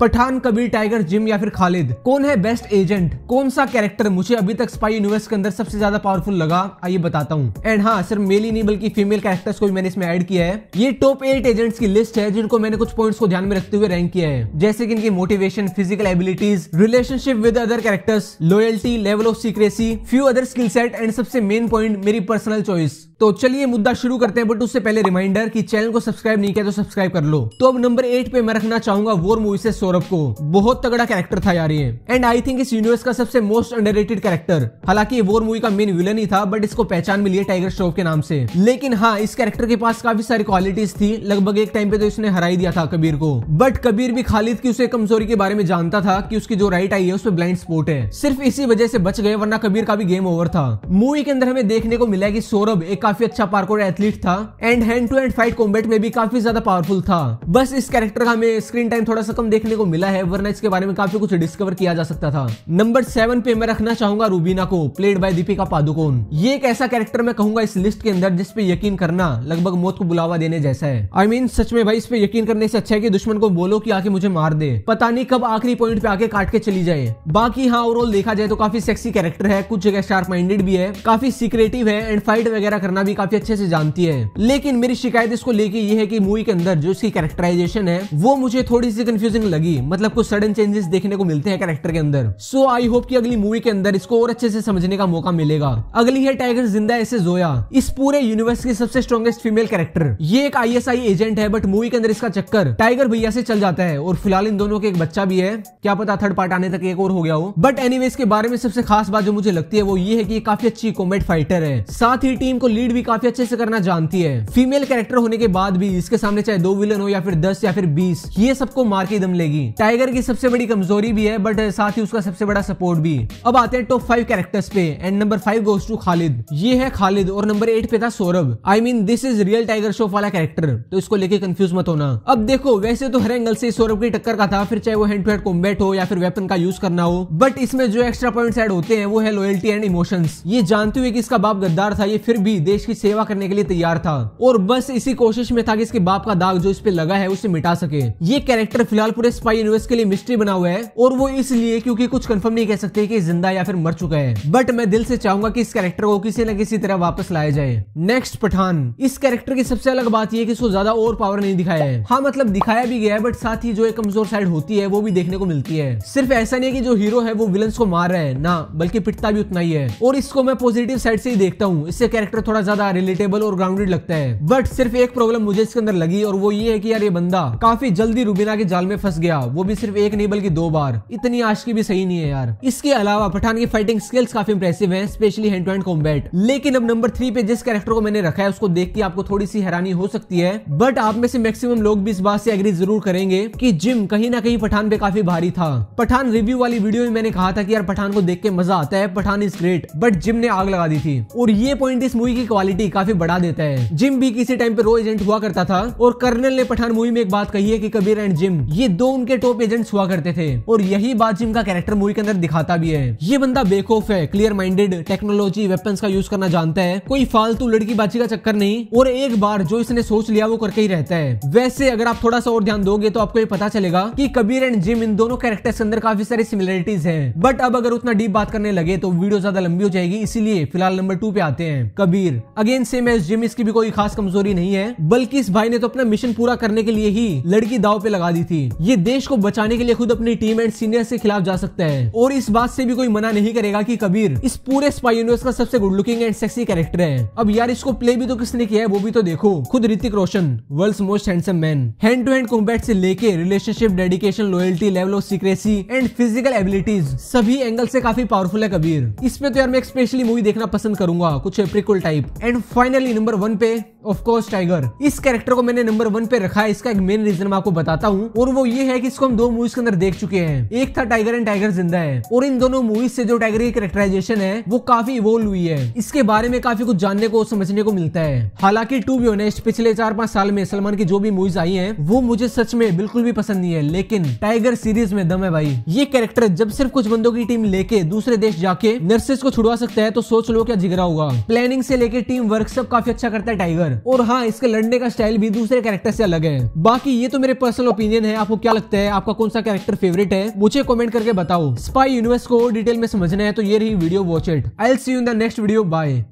Pathan Kabir tiger gym या फिर खालिद कौन है बेस्ट एजेंट कौन सा कैरेक्टर मुझे अभी तक स्पाई यूनिवर्स के अंदर सबसे ज्यादा पावरफुल लगा आइए बताता हूँ एंड हाँ सिर्फ मेल ही नहीं बल्कि फीमेल कैरेक्टर्स को भी मैंने इसमें ऐड किया है ये टॉप एट एजेंट्स की लिस्ट है जिनको मैंने कुछ पॉइंट्स को ध्यान में रखते हुए रैंक किया है जैसे की इनकी motivation physical abilities relationship with other characters loyalty level of secrecy few other skill set and सबसे मेन पॉइंट मेरी पर्सनल चॉइस तो चलिए मुद्दा शुरू करते हैं बट उससे पहले रिमाइंडर कि चैनल को सब्सक्राइब नहीं किया तो सब्सक्राइब कर लो तो अब नंबर एट पे मैं रखना चाहूंगा वोर मूवी से सौरभ को बहुत तगड़ा कैरेक्टर था यार ये एंड आई थिंक इस यूनिवर्स का सबसे मोस्ट अंडर कैरेक्टर हालांकि ये वोर मूवी का मेन विलन ही था बट इसको पहचान मिली है टाइगर श्रॉफ के नाम से लेकिन हाँ इस कैरेक्टर के पास काफी सारी क्वालिटीज थी लगभग एक टाइम पे तो इसने हराई दिया था कबीर को बट कबीर भी खालिद की उसे कमजोरी के बारे में जानता था कि उसकी जो राइट आई है उस पर ब्लाइंड स्पोर्ट है सिर्फ इसी वजह से बच गए वरना कबीर का भी गेम ओवर था मूवी के अंदर हमें देखने को मिला की सौरभ एक काफी अच्छा पार्कोर एथलीट था and hand to hand fight combat में भी काफी ज्यादा पावरफुल था बस इस कैरेक्टर का हमें स्क्रीन टाइम थोड़ा सा कम देखने को मिला है वरना इसके बारे में काफी कुछ डिस्कवर किया जा सकता था नंबर सेवन पे मैं रखना चाहूंगा रूबीना को प्लेड बाय दीपिका पादुकोन ये एक ऐसा कैरेक्टर मैं कहूंगा इस लिस्ट के अंदर जिसपे यकीन करना लगभग मौत को बुलावा देने जैसा है आई I मीन mean, सच में भाई इस पे यकीन करने से अच्छा है कि दुश्मन को बोलो कि आके मुझे मार दे पता नहीं कब आखिरी पॉइंट पे आके काट के चली जाए बाकी हाँ ओवरऑल देखा जाए तो काफी सेक्सी कैरेक्टर है कुछ जगह शार्प माइंडेड भी है काफी सीक्रेटिव है एंड फाइट वगैरह करना बनाना भी काफी अच्छे से जानती है लेकिन मेरी शिकायत इसको लेके ये है कि मूवी के अंदर जो इसकी कैरेक्टराइजेशन है वो मुझे थोड़ी सी कंफ्यूजिंग लगी मतलब कुछ सडन चेंजेस देखने को मिलते हैं कैरेक्टर के अंदर सो आई होप की अगली मूवी के अंदर इसको और अच्छे से समझने का मौका मिलेगा अगली है टाइगर जिंदा ऐसे जोया इस पूरे यूनिवर्स की सबसे स्ट्रॉन्गेस्ट फीमेल कैरेक्टर ये एक आईएसआई एजेंट है बट मूवी के अंदर इसका चक्कर टाइगर भैया से चल जाता है और फिलहाल इन दोनों के एक बच्चा भी है क्या पता थर्ड पार्ट आने तक एक और हो गया हो बट एनीवे के बारे में सबसे खास बात जो मुझे लगती है वो ये है की काफी अच्छी कॉमेट फाइटर है साथ ही टीम को लीड लीड भी काफी अच्छे से करना जानती है फीमेल कैरेक्टर होने के बाद भी इसके सामने चाहे दो विलन हो या फिर दस या फिर बीस ये सबको मार के दम लेगी टाइगर की सबसे बड़ी कमजोरी भी है बट साथ ही उसका सबसे बड़ा सपोर्ट भी अब आते हैं टॉप फाइव कैरेक्टर्स पे and number five goes to Khalid ये है खालिद और नंबर एट पे था Saurabh I mean this is real Tiger show वाला कैरेक्टर तो इसको लेके कंफ्यूज मत होना अब देखो वैसे तो हर एंगल से सौरभ की टक्कर का था फिर चाहे वो हैंड टू हैंड कॉम्बेट हो या फिर वेपन का यूज करना हो बट इसमें जो एक्स्ट्रा पॉइंट्स ऐड होते हैं वो है लॉयल्टी एंड इमोशंस ये जानते हुए कि इसका बाप गद्दार था ये फिर भी देश की सेवा करने के लिए तैयार था और बस इसी कोशिश में था कि इसके बाप का दाग जो इस पे लगा है उसे मिटा सके ये कैरेक्टर फिलहाल पूरे स्पाई यूनिवर्स के लिए मिस्ट्री बना हुआ है और वो इसलिए क्योंकि कुछ कंफर्म नहीं कह सकते कि जिंदा या फिर मर चुका है बट मैं दिल से चाहूंगा कि इस कैरेक्टर को किसी न किसी तरह वापस लाया जाए नेक्स्ट पठान इस कैरेक्टर की सबसे अलग बात यह कि इसको ज्यादा और पावर नहीं दिखाया है हाँ मतलब दिखाया भी गया है बट साथ ही जो एक कमजोर साइड होती है वो भी देखने को मिलती है सिर्फ ऐसा नहीं है कि जो हीरो है वो विलन को मार रहा है ना बल्कि पिटता भी उतना ही है और इसको मैं पॉजिटिव साइड से ही देखता हूँ इससे कैरेक्टर थोड़ा थोड़ा ज्यादा रिलेटेबल और ग्राउंडेड लगता है बट सिर्फ एक प्रॉब्लम मुझे इसके अंदर लगी और वो ये है कि यार ये बंदा काफी जल्दी रूबीना के जाल में फंस गया वो भी सिर्फ एक नहीं बल्कि दो बार इतनी की भी सही नहीं है यार इसके अलावा पठान की फाइटिंग स्किल्स काफी इंप्रेसिव है specially hand to hand combat लेकिन अब नंबर थ्री पे जिस कैरेक्टर को मैंने रखा है उसको देख के आपको थोड़ी सी हैरानी हो सकती है बट आप में से मैक्सिमम लोग भी इस बात से एग्री जरूर करेंगे कि जिम कहीं ना कहीं पठान पे काफी भारी था पठान रिव्यू वाली वीडियो में मैंने कहा था कि यार पठान को देख के मजा आता है Pathan is great but Jim ने आग लगा दी थी और ये पॉइंट इस मूवी की क्वालिटी काफी बढ़ा देता है जिम भी किसी टाइम पे रो एजेंट हुआ करता था और कर्नल ने पठान मूवी में एक बात कही है कि कबीर एंड जिम ये दो उनके टॉप एजेंट्स हुआ करते थे और यही बात जिम का कैरेक्टर मूवी के अंदर दिखाता भी है ये बंदा बेखौफ है क्लियर माइंडेड टेक्नोलॉजी वेपन का यूज करना जानता है कोई फालतू लड़की बाची का चक्कर नहीं और एक बार जो इसने सोच लिया वो करके ही रहता है वैसे अगर आप थोड़ा सा और ध्यान दोगे तो आपको ये पता चलेगा कि कबीर एंड जिम इन दोनों कैरेक्टर्स के अंदर काफी सारी सिमिलरिटीज है बट अब अगर उतना डीप बात करने लगे तो वीडियो ज्यादा लंबी हो जाएगी इसीलिए फिलहाल नंबर टू पे आते हैं Kabir again same as Jim इसकी भी कोई खास कमजोरी नहीं है बल्कि इस भाई ने तो अपना मिशन पूरा करने के लिए ही लड़की दाव पे लगा दी थी ये देश को बचाने के लिए खुद अपनी टीम एंड सीनियर के खिलाफ जा सकता है और इस बात से भी कोई मना नहीं करेगा की कबीर इस पूरे स्पाई यूनिवर्स का सबसे good looking and sexy character है अब यार इसको प्ले भी तो किसने किया है वो भी तो देखो खुद Hrithik Roshan world most handsome man hand to hand combat से लेके relationship dedication loyalty level of secrecy and physical abilities सभी एंगल से काफी पावरफुल है कबीर इसमें तो यार मैं स्पेशली मूवी देखना पसंद करूंगा कुछ prequel type and finally number one पे ऑफकोर्स टाइगर इस कैरेक्टर को मैंने नंबर वन पे रखा है इसका एक मेन रीजन मैं आपको बताता हूँ और वो ये है कि इसको हम दो मूवीज के अंदर देख चुके हैं एक था टाइगर एंड टाइगर जिंदा है और इन दोनों मूवीज से जो टाइगर की कैरेक्टराइजेशन है वो काफी इवोल्व हुई है इसके बारे में काफी कुछ जानने को समझने को मिलता है हालांकि टू बी ऑनेस्ट पिछले चार पांच साल में सलमान की जो भी मूवीज आई है वो मुझे सच में बिल्कुल भी पसंद नहीं है लेकिन टाइगर सीरीज में दम है भाई ये कैरेक्टर जब सिर्फ कुछ बंदों की टीम लेके दूसरे देश जाके नर्सेस को छुड़वा सकता है तो सोच लो क्या जिगरा होगा प्लानिंग से लेके टीम वर्क सब काफी अच्छा करता है टाइगर और हाँ इसके लड़ने का स्टाइल भी दूसरे कैरेक्टर से अलग है बाकी ये तो मेरे पर्सनल ओपिनियन है आपको क्या लगता है आपका कौन सा कैरेक्टर फेवरेट है मुझे कॉमेंट करके बताओ स्पाई यूनिवर्स को डिटेल में समझना है तो ये रही video watch it I see you in the next video bye